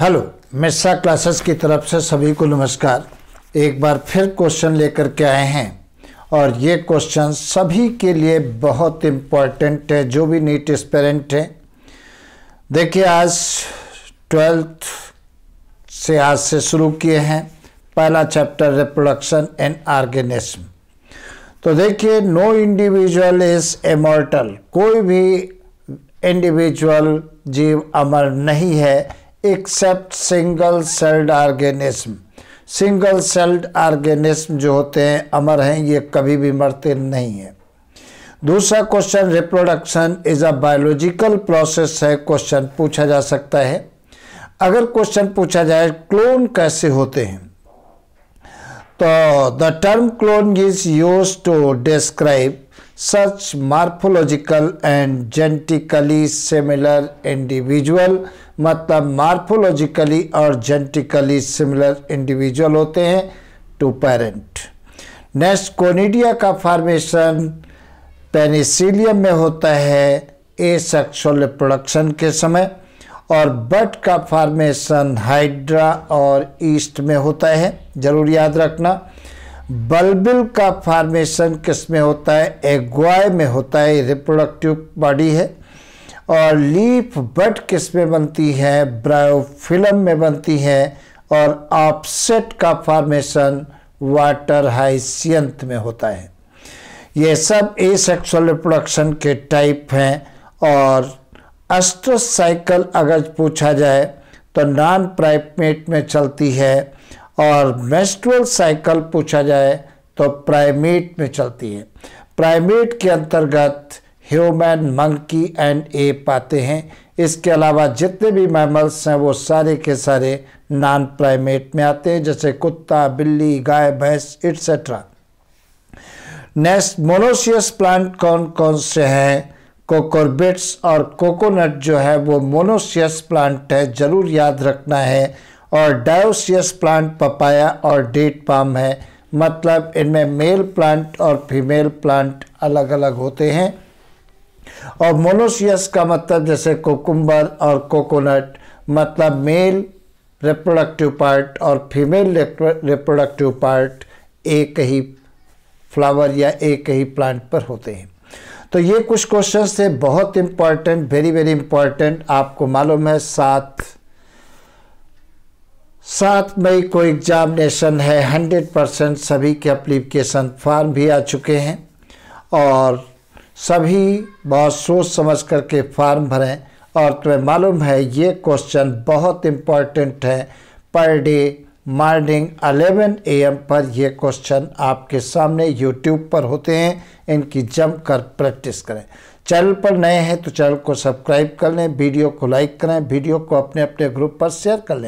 hello Mishra classes की तरफ से सभी को नमस्कार एक बार फिर क्वेश्चन लेकर के आए हैं और ये क्वेश्चन सभी के लिए बहुत इम्पॉर्टेंट है जो भी नीट स्पेरेंट है देखिए आज ट्वेल्थ से आज से शुरू किए हैं पहला चैप्टर रिप्रोडक्शन एंड ऑर्गेनिज्म तो देखिए नो इंडिविजुअल इज एमोर्टल कोई भी इंडिविजुअल जीव अमर नहीं है except single celled organism single celled organism जो होते हैं अमर हैं ये कभी भी मरते नहीं हैं दूसरा question reproduction is a biological process है क्वेश्चन पूछा जा सकता है अगर क्वेश्चन पूछा जाए क्लोन कैसे होते हैं तो the term clone is use to describe such morphological and genetically similar individual मतलब morphologically और genetically similar individual होते हैं to parent Next conidia का formation पेनिसिलियम में होता है ए सेक्सुअल रिप्रोडक्शन के समय और बट का फॉर्मेशन हाइड्रा और ईस्ट में होता है ज़रूर याद रखना बल्बिल का फार्मेशन किस में होता है एग्वाय में होता है रिप्रोडक्टिव बॉडी है और लीफ बट किस में बनती है ब्रायोफिलम में बनती है और ऑफसेट का फार्मेशन वाटर हाइसियंत में होता है ये सब ए सेक्सुअल रिप्रोडक्शन के टाइप हैं और अस्ट्रोसाइकल अगर पूछा जाए तो नॉन प्राइमेट में चलती है और मेस्ट्रल साइकिल पूछा जाए तो प्राइमेट में चलती है प्राइमेट के अंतर्गत ह्यूमन मंकी एंड ए पाते हैं इसके अलावा जितने भी मैमल्स हैं वो सारे के सारे नॉन प्राइमेट में आते हैं जैसे कुत्ता बिल्ली गाय भैंस एट्सेट्रा नेक्स्ट मोनोसियस प्लांट कौन कौन से हैं कोकोरबिट्स और कोकोनट जो है वो मोनोसियस प्लांट है ज़रूर याद रखना है और डायोसियस प्लांट पपाया और डेट पाम है मतलब इनमें मेल प्लांट और फीमेल प्लांट अलग अलग होते हैं और मोनोसियस का मतलब जैसे कोकुम्बर और कोकोनट मतलब मेल रिप्रोडक्टिव पार्ट और फीमेल रिप्रोडक्टिव पार्ट एक ही फ्लावर या एक ही प्लांट पर होते हैं तो ये कुछ क्वेश्चन थे बहुत इम्पॉर्टेंट वेरी वेरी इम्पॉर्टेंट आपको मालूम है सात सात मई को एग्जामिनेशन है हंड्रेड परसेंट सभी के अप्लीकेशन फार्म भी आ चुके हैं और सभी बहुत सोच समझ करके फार्म भरें और तुम्हें मालूम है ये क्वेश्चन बहुत इम्पॉर्टेंट है पर डे मॉर्निंग 11 एम पर ये क्वेश्चन आपके सामने यूट्यूब पर होते हैं इनकी जम कर प्रैक्टिस करें चैनल पर नए हैं तो चैनल को सब्सक्राइब कर लें वीडियो को लाइक करें वीडियो को अपने अपने ग्रुप पर शेयर कर लें